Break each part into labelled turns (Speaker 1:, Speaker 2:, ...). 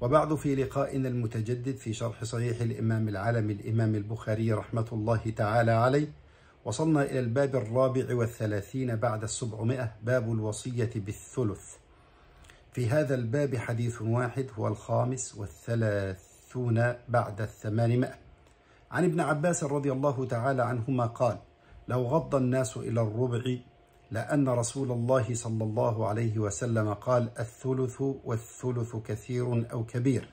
Speaker 1: وبعد في لقائنا المتجدد في شرح صحيح الإمام العالم الإمام البخاري رحمة الله تعالى عليه وصلنا إلى الباب الرابع والثلاثين بعد السبعمائة باب الوصية بالثلث في هذا الباب حديث واحد هو الخامس والثلاثون بعد الثمانمائة عن ابن عباس رضي الله تعالى عنهما قال لو غض الناس إلى الربع لأن رسول الله صلى الله عليه وسلم قال الثلث والثلث كثير أو كبير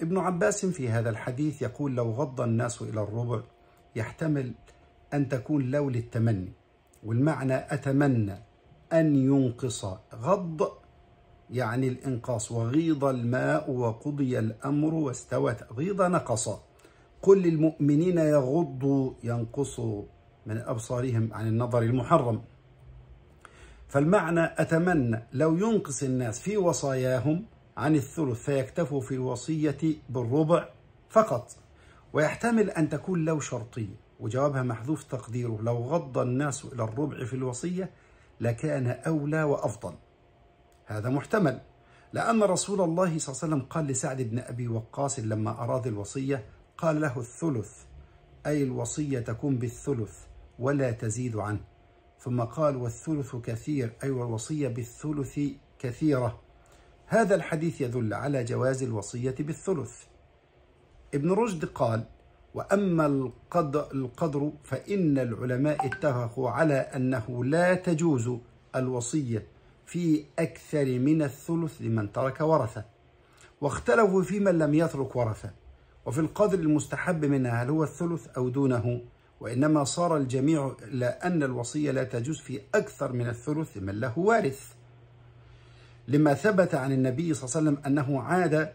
Speaker 1: ابن عباس في هذا الحديث يقول لو غض الناس إلى الربع يحتمل أن تكون لو للتمني والمعنى أتمنى أن ينقص غض يعني الإنقاص وغيض الماء وقضي الأمر واستوت غيض نقص قل للمؤمنين يغضوا ينقصوا من أبصارهم عن النظر المحرم فالمعنى أتمنى لو ينقص الناس في وصاياهم عن الثلث فيكتفوا في الوصية بالربع فقط ويحتمل أن تكون لو شرطية وجوابها محذوف تقديره لو غض الناس إلى الربع في الوصية لكان أولى وأفضل هذا محتمل لأن رسول الله صلى الله عليه وسلم قال لسعد بن أبي وقاص لما أراد الوصية قال له الثلث أي الوصية تكون بالثلث ولا تزيد عنه ثم قال والثلث كثير أي أيوة والوصية بالثلث كثيرة هذا الحديث يدل على جواز الوصية بالثلث ابن رشد قال وأما القدر فإن العلماء اتفقوا على أنه لا تجوز الوصية في أكثر من الثلث لمن ترك ورثة واختلفوا في من لم يترك ورثة وفي القدر المستحب منها هل هو الثلث أو دونه وإنما صار الجميع إلا أن الوصية لا تجوز في أكثر من الثلث لمن له وارث لما ثبت عن النبي صلى الله عليه وسلم أنه عاد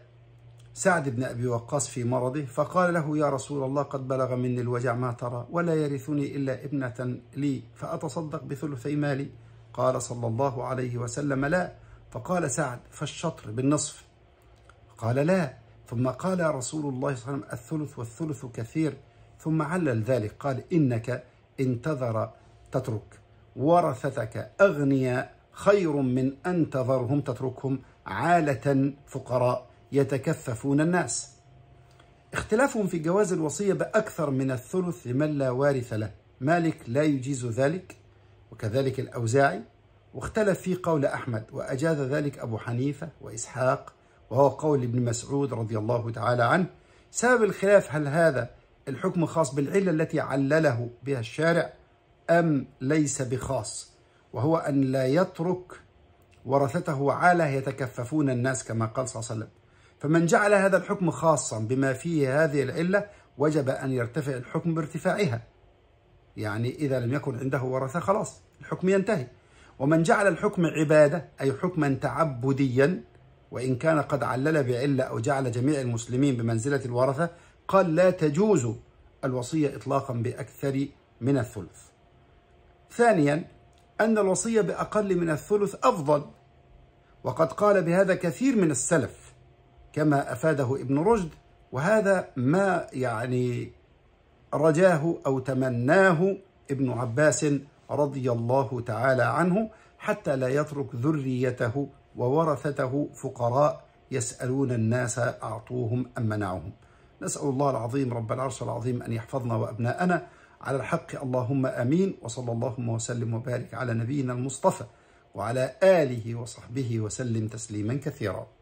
Speaker 1: سعد بن أبي وقاص في مرضه فقال له يا رسول الله قد بلغ مني الوجع ما ترى ولا يرثني إلا ابنة لي فأتصدق بثلثي مالي قال صلى الله عليه وسلم لا فقال سعد فالشطر بالنصف قال لا ثم قال رسول الله صلى الله عليه وسلم الثلث والثلث كثير ثم علل ذلك قال إنك انتظر تترك ورثتك أغنياء خير من أن تتركهم عالة فقراء يتكثفون الناس اختلافهم في جواز الوصية بأكثر من الثلث لمن لا وارث له مالك لا يجيز ذلك وكذلك الأوزاعي واختلف في قول أحمد وأجاز ذلك أبو حنيفة وإسحاق وهو قول ابن مسعود رضي الله تعالى عنه سبب الخلاف هل هذا الحكم خاص بالعلة التي علله بها الشارع أم ليس بخاص وهو أن لا يترك ورثته عالة يتكففون الناس كما قال صلى الله عليه وسلم فمن جعل هذا الحكم خاصا بما فيه هذه العلة وجب أن يرتفع الحكم بارتفاعها يعني إذا لم يكن عنده ورثة خلاص الحكم ينتهي ومن جعل الحكم عبادة أي حكما تعبديا وإن كان قد علل بعلة أو جعل جميع المسلمين بمنزلة الورثة قال لا تجوز الوصية إطلاقا بأكثر من الثلث ثانيا أن الوصية بأقل من الثلث أفضل وقد قال بهذا كثير من السلف كما أفاده ابن رشد وهذا ما يعني رجاه أو تمناه ابن عباس رضي الله تعالى عنه حتى لا يترك ذريته وورثته فقراء يسألون الناس أعطوهم أم منعهم نسأل الله العظيم رب العرش العظيم أن يحفظنا وأبناءنا على الحق اللهم امين وصلى اللهم وسلم وبارك على نبينا المصطفى وعلى اله وصحبه وسلم تسليما كثيرا